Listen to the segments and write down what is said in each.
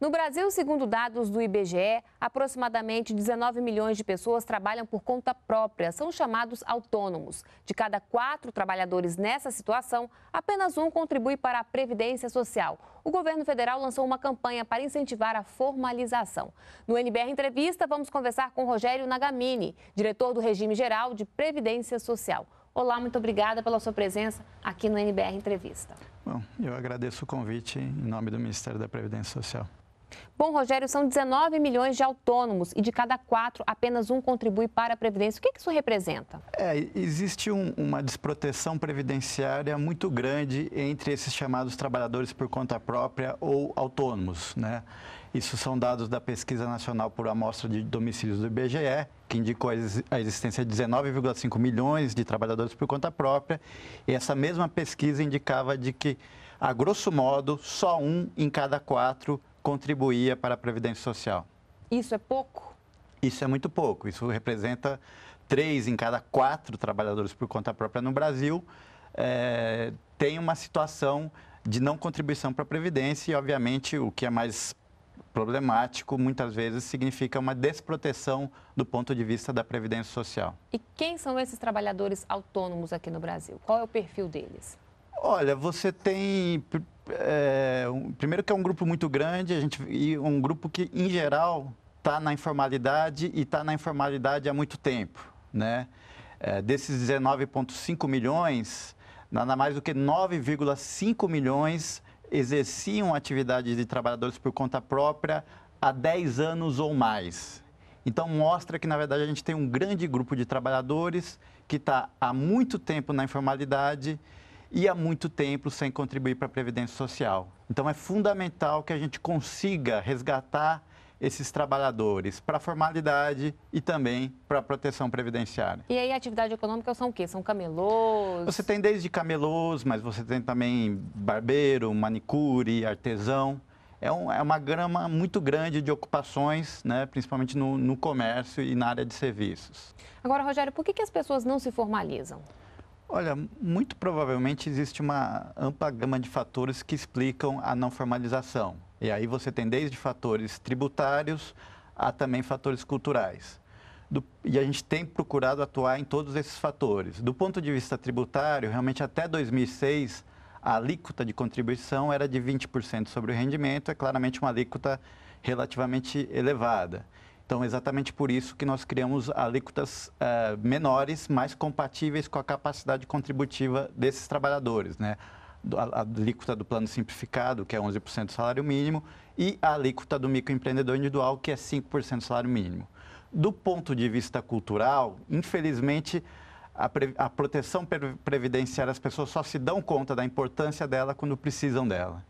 No Brasil, segundo dados do IBGE, aproximadamente 19 milhões de pessoas trabalham por conta própria, são chamados autônomos. De cada quatro trabalhadores nessa situação, apenas um contribui para a Previdência Social. O governo federal lançou uma campanha para incentivar a formalização. No NBR Entrevista, vamos conversar com Rogério Nagamini, diretor do Regime Geral de Previdência Social. Olá, muito obrigada pela sua presença aqui no NBR Entrevista. Bom, eu agradeço o convite em nome do Ministério da Previdência Social. Bom, Rogério, são 19 milhões de autônomos e de cada quatro, apenas um contribui para a Previdência. O que isso representa? É, existe um, uma desproteção previdenciária muito grande entre esses chamados trabalhadores por conta própria ou autônomos, né? Isso são dados da Pesquisa Nacional por Amostra de Domicílios do IBGE, que indicou a existência de 19,5 milhões de trabalhadores por conta própria. E essa mesma pesquisa indicava de que, a grosso modo, só um em cada quatro contribuía para a Previdência Social. Isso é pouco? Isso é muito pouco. Isso representa três em cada quatro trabalhadores por conta própria no Brasil. É, tem uma situação de não contribuição para a Previdência e, obviamente, o que é mais problemático muitas vezes significa uma desproteção do ponto de vista da previdência social. E quem são esses trabalhadores autônomos aqui no Brasil? Qual é o perfil deles? Olha, você tem é, um, primeiro que é um grupo muito grande, a gente e um grupo que em geral está na informalidade e está na informalidade há muito tempo, né? É, desses 19,5 milhões, nada mais do que 9,5 milhões exerciam atividades de trabalhadores por conta própria há 10 anos ou mais. Então, mostra que, na verdade, a gente tem um grande grupo de trabalhadores que está há muito tempo na informalidade e há muito tempo sem contribuir para a Previdência Social. Então, é fundamental que a gente consiga resgatar esses trabalhadores para a formalidade e também para a proteção previdenciária. E aí, atividade econômica são o quê? São camelôs? Você tem desde camelôs, mas você tem também barbeiro, manicure, artesão. É, um, é, uma grama muito grande de ocupações, né, principalmente no, no, comércio e na área de serviços. Agora, Rogério, por que, que as pessoas não se formalizam? Olha, muito provavelmente existe uma ampla gama de fatores que explicam a não formalização. E aí você tem desde fatores tributários a também fatores culturais. Do, e a gente tem procurado atuar em todos esses fatores. Do ponto de vista tributário, realmente até 2006, a alíquota de contribuição era de 20% sobre o rendimento, é claramente uma alíquota relativamente elevada. Então, exatamente por isso que nós criamos alíquotas uh, menores, mais compatíveis com a capacidade contributiva desses trabalhadores, né? a, alíquota do plano simplificado, que é 11% do salário mínimo, e a alíquota do microempreendedor individual, que é 5% do salário mínimo. Do ponto de vista cultural, infelizmente, a, pre, a proteção previdenciária, as pessoas só se dão conta da importância dela quando precisam dela.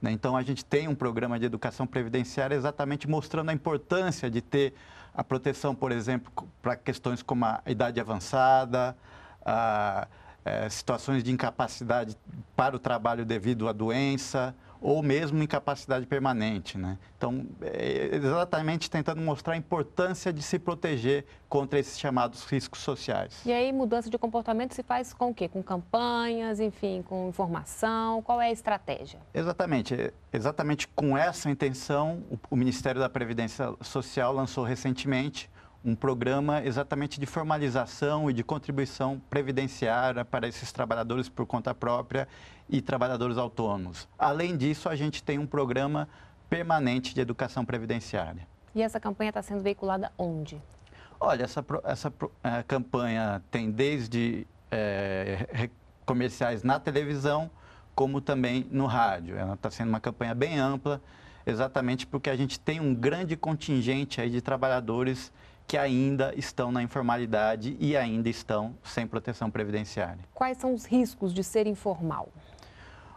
Né? Então, a gente tem um programa de educação previdenciária exatamente mostrando a importância de ter a proteção, por exemplo, para questões como a idade avançada, a é, situações de incapacidade para o trabalho devido à doença ou mesmo incapacidade permanente. Né? Então, é exatamente tentando mostrar a importância de se proteger contra esses chamados riscos sociais. E aí, mudança de comportamento se faz com o quê? Com campanhas, enfim, com informação? Qual é a estratégia? Exatamente. É, exatamente com essa intenção, o Ministério da Previdência Social lançou recentemente um programa exatamente de formalização e de contribuição previdenciária para esses trabalhadores por conta própria e trabalhadores autônomos. Além disso, a gente tem um programa permanente de educação previdenciária. E essa campanha está sendo veiculada onde? Olha, essa, essa eh, campanha tem desde é, comerciais na televisão, como também no rádio. Ela está sendo uma campanha bem ampla, exatamente porque a gente tem um grande contingente aí de trabalhadores que ainda estão na informalidade e ainda estão sem proteção previdenciária. Quais são os riscos de ser informal?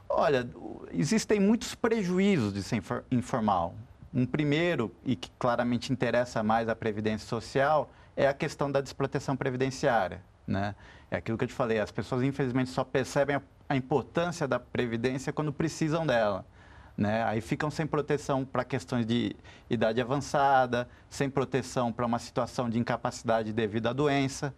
Olha, existem muitos prejuízos de ser informal. Um primeiro, e que claramente interessa mais à Previdência Social, é a questão da desproteção previdenciária. Né? É aquilo que eu te falei, as pessoas infelizmente só percebem a, a importância da Previdência quando precisam dela. Né? Aí ficam sem proteção para questões de idade avançada, sem proteção para uma situação de incapacidade devido à doença.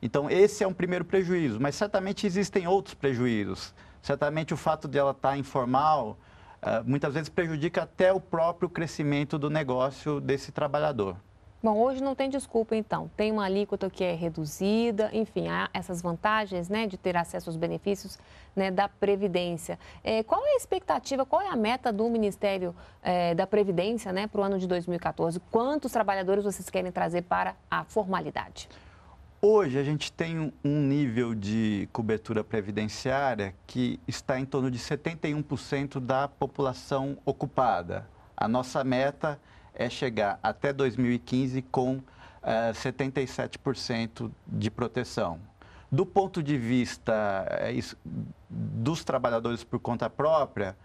Então, esse é um primeiro prejuízo, mas certamente existem outros prejuízos. Certamente o fato de ela estar tá informal eh, muitas vezes prejudica até o próprio crescimento do negócio desse trabalhador. Bom, hoje não tem desculpa, então. Tem uma alíquota que é reduzida, enfim, há essas vantagens né, de ter acesso aos benefícios né, da Previdência. É, qual é a expectativa, qual é a meta do Ministério é, da Previdência né, para o ano de 2014? Quantos trabalhadores vocês querem trazer para a formalidade? Hoje a gente tem um nível de cobertura previdenciária que está em torno de 71% da população ocupada. A nossa meta é chegar até 2015 com uh, eh, 77% de proteção. Do ponto de vista eh, dos trabalhadores por conta própria,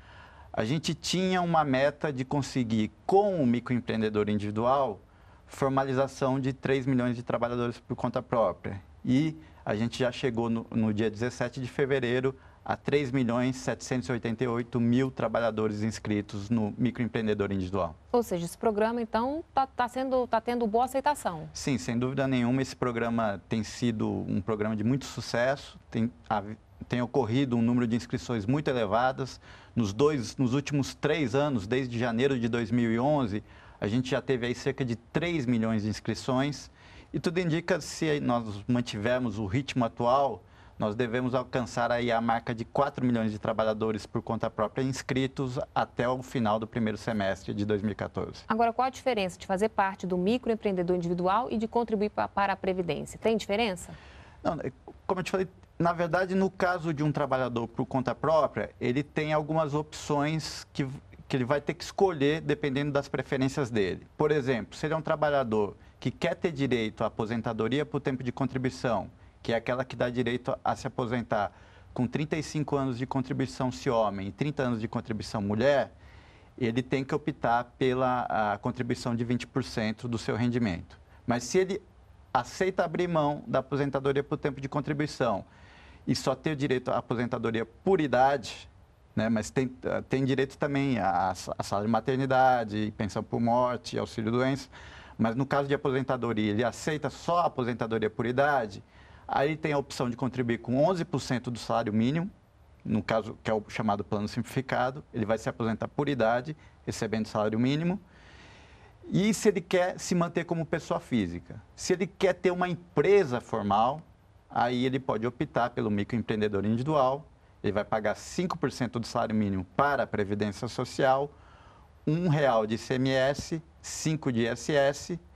a gente tinha uma meta de conseguir, com o microempreendedor individual, formalização de 3 milhões de trabalhadores por conta própria. E a gente já chegou no, no dia 17 de fevereiro a 3 milhões 788 mil trabalhadores inscritos no microempreendedor individual. Ou seja, esse programa, então, está tá sendo, tá tendo boa aceitação. Sim, sem dúvida nenhuma, esse programa tem sido um programa de muito sucesso, tem, a, tem ocorrido um número de inscrições muito elevadas. Nos, dois, nos últimos três anos, desde janeiro de 2011, a gente já teve aí cerca de 3 milhões de inscrições. E tudo indica, se nós mantivermos o ritmo atual, nós devemos alcançar aí a marca de 4 milhões de trabalhadores por conta própria inscritos até o final do primeiro semestre de 2014. Agora, qual a diferença de fazer parte do microempreendedor individual e de contribuir para a Previdência? Tem diferença? Não, é, como eu te falei, na verdade, no caso de um trabalhador por conta própria, ele tem algumas opções que, que ele vai ter que escolher dependendo das preferências dele. Por exemplo, se ele é um trabalhador que quer ter direito à aposentadoria por tempo de contribuição, que é aquela que dá direito a se aposentar com 35 anos de contribuição se homem e 30 anos de contribuição mulher, ele tem que optar pela contribuição de 20% do seu rendimento. Mas se ele aceita abrir mão da aposentadoria por tempo de contribuição e só ter direito à aposentadoria por idade, né, mas tem, ah, tem direito também à, à sala de maternidade, pensão por morte, auxílio-doença, mas no caso de aposentadoria, ele aceita só a aposentadoria por idade, Aí tem a opção de contribuir com 11% do salário mínimo, no caso que é o chamado plano simplificado, ele vai se aposentar por idade, recebendo salário mínimo. E se ele quer se manter como pessoa física. Se ele quer ter uma empresa formal, aí ele pode optar pelo microempreendedor individual, ele vai pagar 5% do salário mínimo para a Previdência Social, R$ 1,00 de ICMS, 5,00 de ISS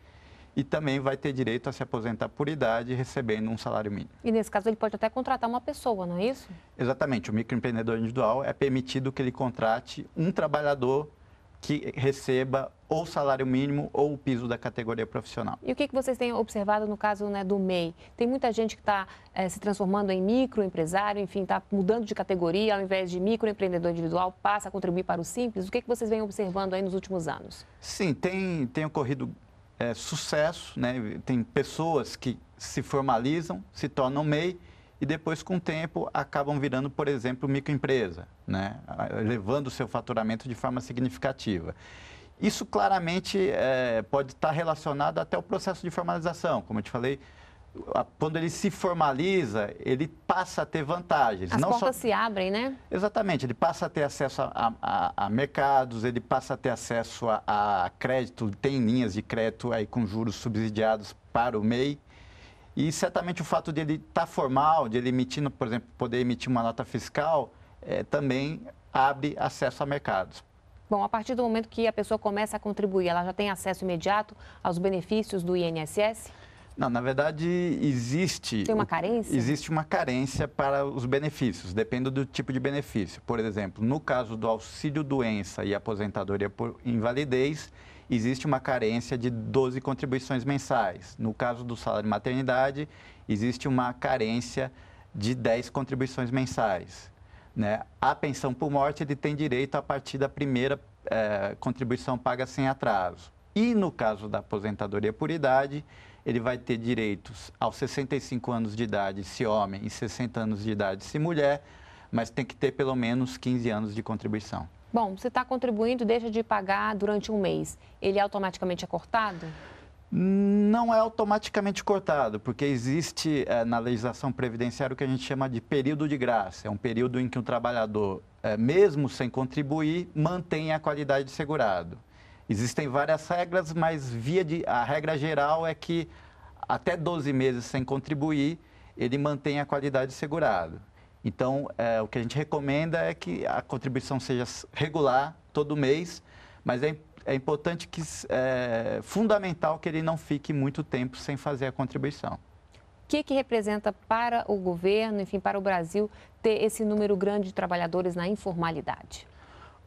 e também vai ter direito a se aposentar por idade recebendo um salário mínimo. E nesse caso ele pode até contratar uma pessoa, não é isso? Exatamente. O microempreendedor individual é permitido que ele contrate um trabalhador que receba ou salário mínimo ou o piso da categoria profissional. E o que, que vocês têm observado no caso né, do MEI? Tem muita gente que está é, eh, se transformando em microempresário, enfim, está mudando de categoria, ao invés de microempreendedor individual, passa a contribuir para o simples. O que, que vocês vêm observando aí nos últimos anos? Sim, tem, tem ocorrido é, sucesso, né? tem pessoas que se formalizam, se tornam MEI e depois, com o tempo, acabam virando, por exemplo, microempresa, né? levando o seu faturamento de forma significativa. Isso claramente é, pode estar relacionado até o processo de formalização, como eu te falei, quando ele se formaliza, ele passa a ter vantagens. As não portas só... se abrem, né? Exatamente, ele passa a ter acesso a, a, a mercados, ele passa a ter acesso a, a, crédito, tem linhas de crédito aí com juros subsidiados para o MEI. E certamente o fato de ele estar tá formal, de ele emitir, por exemplo, poder emitir uma nota fiscal, é, também abre acesso a mercados. Bom, a partir do momento que a pessoa começa a contribuir, ela já tem acesso imediato aos benefícios do INSS? Não, na verdade, existe. Tem uma carência? Existe uma carência para os benefícios, depende do tipo de benefício. Por exemplo, no caso do auxílio doença e aposentadoria por invalidez, existe uma carência de 12 contribuições mensais. No caso do salário maternidade, existe uma carência de 10 contribuições mensais. Né? A pensão por morte ele tem direito a partir da primeira eh, contribuição paga sem atraso. E no caso da aposentadoria por idade, ele vai ter direitos aos 65 anos de idade se homem e 60 anos de idade se mulher, mas tem que ter pelo menos 15 anos de contribuição. Bom, você está contribuindo, deixa de pagar durante um mês. Ele é automaticamente é cortado? Não é automaticamente cortado, porque existe é, na legislação previdenciária o que a gente chama de período de graça. É um período em que o um trabalhador, é, mesmo sem contribuir, mantém a qualidade de segurado. Existem várias regras, mas via de, a regra geral é que até 12 meses sem contribuir, ele mantém a qualidade segurada. Então, é, o que a gente recomenda é que a contribuição seja regular todo mês, mas é, é importante que é fundamental que ele não fique muito tempo sem fazer a contribuição. O que, que representa para o governo, enfim, para o Brasil, ter esse número grande de trabalhadores na informalidade?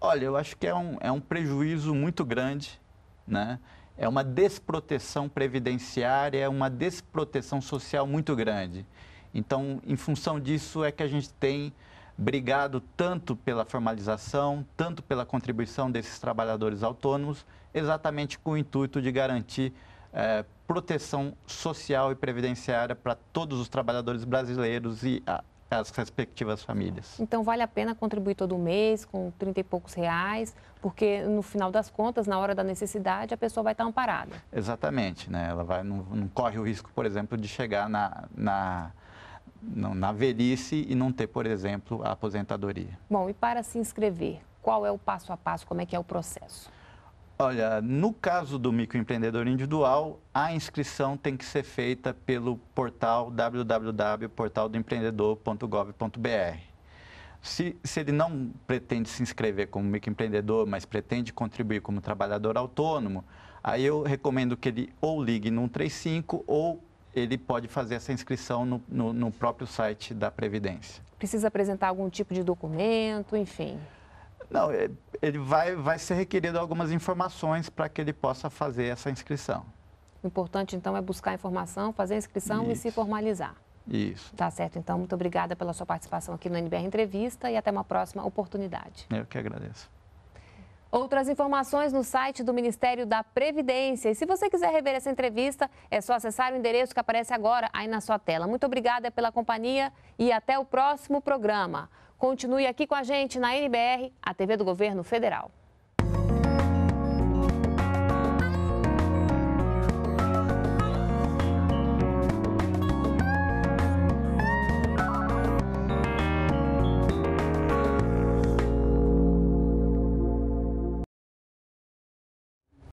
Olha, eu acho que é um, é um prejuízo muito grande, né? É uma desproteção previdenciária, é uma desproteção social muito grande. Então, em função disso, é que a gente tem brigado tanto pela formalização, tanto pela contribuição desses trabalhadores autônomos, exatamente com o intuito de garantir eh, proteção social e previdenciária para todos os trabalhadores brasileiros e a, as respectivas famílias. Então vale a pena contribuir todo mês com 30 e poucos reais, porque no final das contas, na hora da necessidade, a pessoa vai estar amparada. Exatamente, né? Ela vai, não, não corre o risco, por exemplo, de chegar na, na, na velhice e não ter, por exemplo, a aposentadoria. Bom, e para se inscrever, qual é o passo a passo, como é que é o processo? Olha, no caso do microempreendedor individual, a inscrição tem que ser feita pelo portal www.portaldoempreendedor.gov.br. Se, se ele não pretende se inscrever como microempreendedor, mas pretende contribuir como trabalhador autônomo, aí eu recomendo que ele ou ligue no 135 ou ele pode fazer essa inscrição no, no, no próprio site da Previdência. Precisa apresentar algum tipo de documento, enfim. Não, é, ele vai, vai ser requerido algumas informações para que ele possa fazer essa inscrição. O importante, então, é buscar informação, fazer a inscrição Isso. e se formalizar. Isso. Tá certo, então. Muito obrigada pela sua participação aqui no NBR Entrevista e até uma próxima oportunidade. Eu que agradeço. Outras informações no site do Ministério da Previdência. E se você quiser rever essa entrevista, é só acessar o endereço que aparece agora aí na sua tela. Muito obrigada pela companhia e até o próximo programa. Continue aqui com a gente na NBR, a TV do Governo Federal.